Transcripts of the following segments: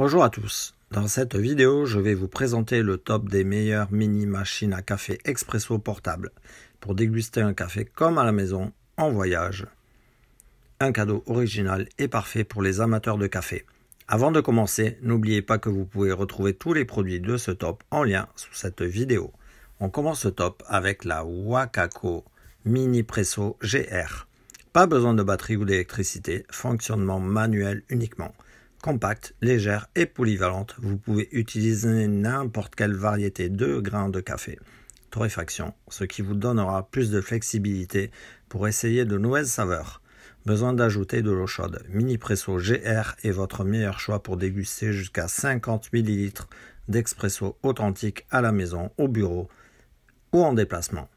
Bonjour à tous. Dans cette vidéo, je vais vous présenter le top des meilleures mini machines à café expresso portable pour déguster un café comme à la maison, en voyage. Un cadeau original et parfait pour les amateurs de café. Avant de commencer, n'oubliez pas que vous pouvez retrouver tous les produits de ce top en lien sous cette vidéo. On commence ce top avec la Wakako Mini Presso GR. Pas besoin de batterie ou d'électricité, fonctionnement manuel uniquement compacte, légère et polyvalente, vous pouvez utiliser n'importe quelle variété de grains de café. Torréfaction, ce qui vous donnera plus de flexibilité pour essayer de nouvelles saveurs. Besoin d'ajouter de l'eau chaude. Mini Presso GR est votre meilleur choix pour déguster jusqu'à 50 ml d'expresso authentique à la maison, au bureau ou en déplacement.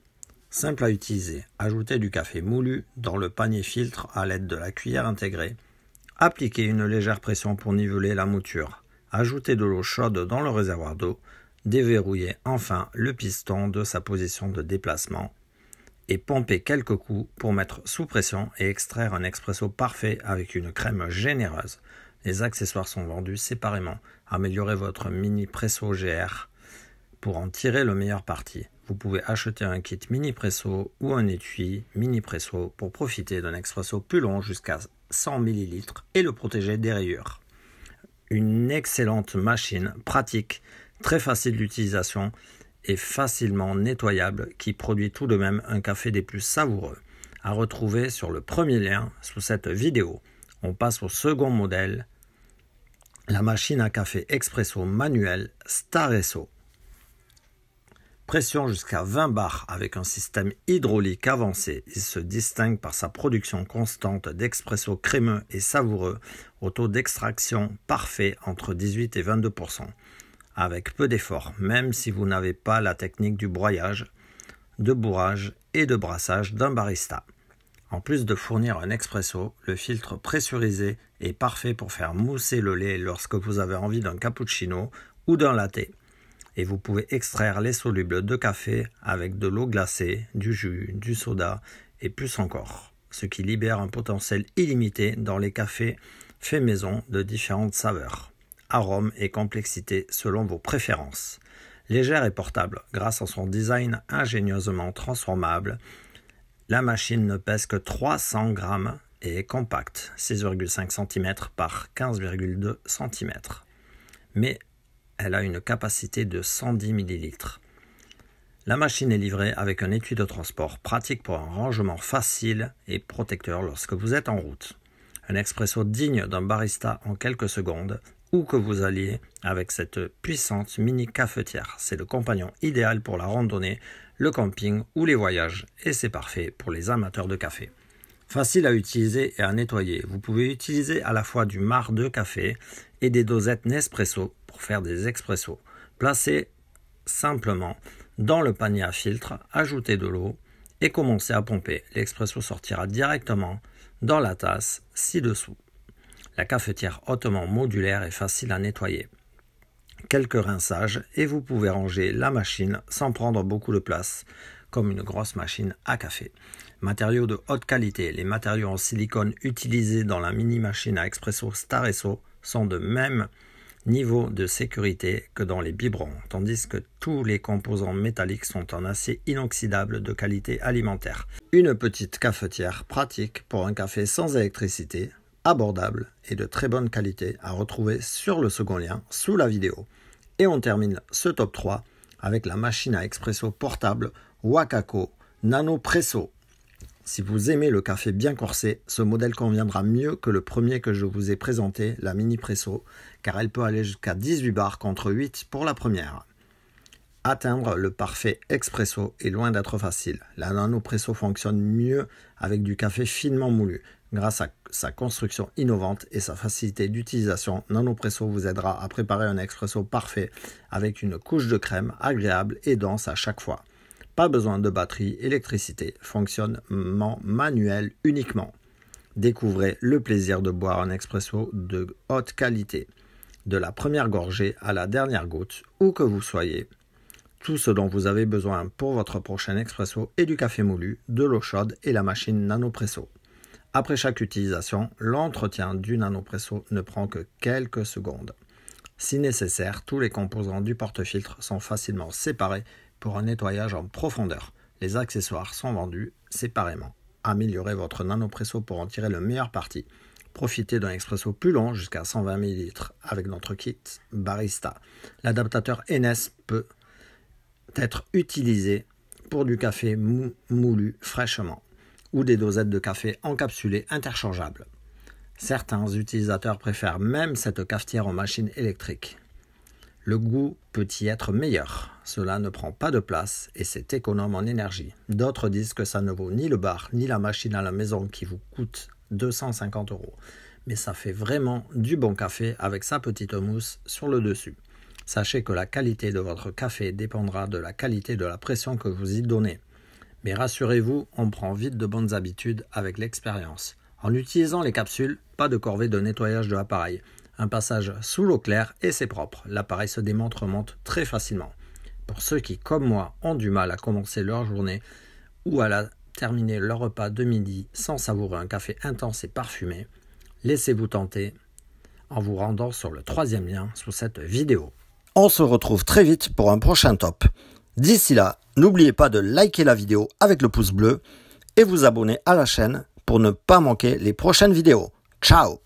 Simple à utiliser, ajoutez du café moulu dans le panier filtre à l'aide de la cuillère intégrée. Appliquez une légère pression pour niveler la mouture. Ajoutez de l'eau chaude dans le réservoir d'eau. Déverrouillez enfin le piston de sa position de déplacement et pompez quelques coups pour mettre sous pression et extraire un expresso parfait avec une crème généreuse. Les accessoires sont vendus séparément. Améliorez votre mini presso GR pour en tirer le meilleur parti. Vous pouvez acheter un kit mini presso ou un étui mini presso pour profiter d'un expresso plus long jusqu'à 100 ml et le protéger des rayures. Une excellente machine pratique, très facile d'utilisation et facilement nettoyable qui produit tout de même un café des plus savoureux. À retrouver sur le premier lien sous cette vidéo. On passe au second modèle, la machine à café expresso manuel Staresso pression jusqu'à 20 bars avec un système hydraulique avancé. Il se distingue par sa production constante d'expresso crémeux et savoureux au taux d'extraction parfait entre 18 et 22 avec peu d'efforts, même si vous n'avez pas la technique du broyage, de bourrage et de brassage d'un barista. En plus de fournir un expresso, le filtre pressurisé est parfait pour faire mousser le lait lorsque vous avez envie d'un cappuccino ou d'un latte et vous pouvez extraire les solubles de café avec de l'eau glacée, du jus, du soda et plus encore, ce qui libère un potentiel illimité dans les cafés faits maison de différentes saveurs, arômes et complexités selon vos préférences. Légère et portable, grâce à son design ingénieusement transformable, la machine ne pèse que 300 grammes et est compacte, 6,5 cm par 15,2 cm. Mais elle a une capacité de 110 ml. La machine est livrée avec un étui de transport pratique pour un rangement facile et protecteur lorsque vous êtes en route. Un expresso digne d'un barista en quelques secondes, ou que vous alliez avec cette puissante mini cafetière. C'est le compagnon idéal pour la randonnée, le camping ou les voyages, et c'est parfait pour les amateurs de café. Facile à utiliser et à nettoyer. Vous pouvez utiliser à la fois du marc de café et des dosettes Nespresso pour faire des expressos. Placez simplement dans le panier à filtre, ajoutez de l'eau et commencez à pomper. L'expresso sortira directement dans la tasse ci-dessous. La cafetière hautement modulaire est facile à nettoyer. Quelques rinçages et vous pouvez ranger la machine sans prendre beaucoup de place, comme une grosse machine à café. Matériaux de haute qualité. Les matériaux en silicone utilisés dans la mini-machine à expresso Staresso sont de même niveau de sécurité que dans les biberons, tandis que tous les composants métalliques sont en acier inoxydable de qualité alimentaire. Une petite cafetière pratique pour un café sans électricité, abordable et de très bonne qualité à retrouver sur le second lien sous la vidéo. Et on termine ce top 3 avec la machine à expresso portable Wakako Nano Presso. Si vous aimez le café bien corsé, ce modèle conviendra mieux que le premier que je vous ai présenté, la Mini Presso, car elle peut aller jusqu'à 18 bars contre 8 pour la première. Atteindre le parfait expresso est loin d'être facile. La Nano Presso fonctionne mieux avec du café finement moulu. Grâce à sa construction innovante et sa facilité d'utilisation, Nano Presso vous aidera à préparer un expresso parfait avec une couche de crème agréable et dense à chaque fois. Pas besoin de batterie, électricité, fonctionnement manuel uniquement. Découvrez le plaisir de boire un expresso de haute qualité, de la première gorgée à la dernière goutte, où que vous soyez. Tout ce dont vous avez besoin pour votre prochain expresso est du café moulu, de l'eau chaude et la machine nanopresso. Après chaque utilisation, l'entretien du nanopresso ne prend que quelques secondes. Si nécessaire, tous les composants du porte-filtre sont facilement séparés pour un nettoyage en profondeur. Les accessoires sont vendus séparément. Améliorez votre nanopresso pour en tirer le meilleur parti. Profitez d'un expresso plus long jusqu'à 120 ml avec notre kit Barista. L'adaptateur NS peut être utilisé pour du café moulu fraîchement ou des dosettes de café encapsulées interchangeables. Certains utilisateurs préfèrent même cette cafetière en machine électrique. Le goût peut y être meilleur, cela ne prend pas de place et c'est économe en énergie. D'autres disent que ça ne vaut ni le bar ni la machine à la maison qui vous coûte 250 euros. Mais ça fait vraiment du bon café avec sa petite mousse sur le dessus. Sachez que la qualité de votre café dépendra de la qualité de la pression que vous y donnez. Mais rassurez-vous, on prend vite de bonnes habitudes avec l'expérience. En utilisant les capsules, pas de corvée de nettoyage de l'appareil. Un passage sous l'eau claire et c'est propre. L'appareil se démonte remonte très facilement. Pour ceux qui, comme moi, ont du mal à commencer leur journée ou à terminer leur repas de midi sans savourer un café intense et parfumé, laissez-vous tenter en vous rendant sur le troisième lien sous cette vidéo. On se retrouve très vite pour un prochain top. D'ici là, n'oubliez pas de liker la vidéo avec le pouce bleu et vous abonner à la chaîne pour ne pas manquer les prochaines vidéos. Ciao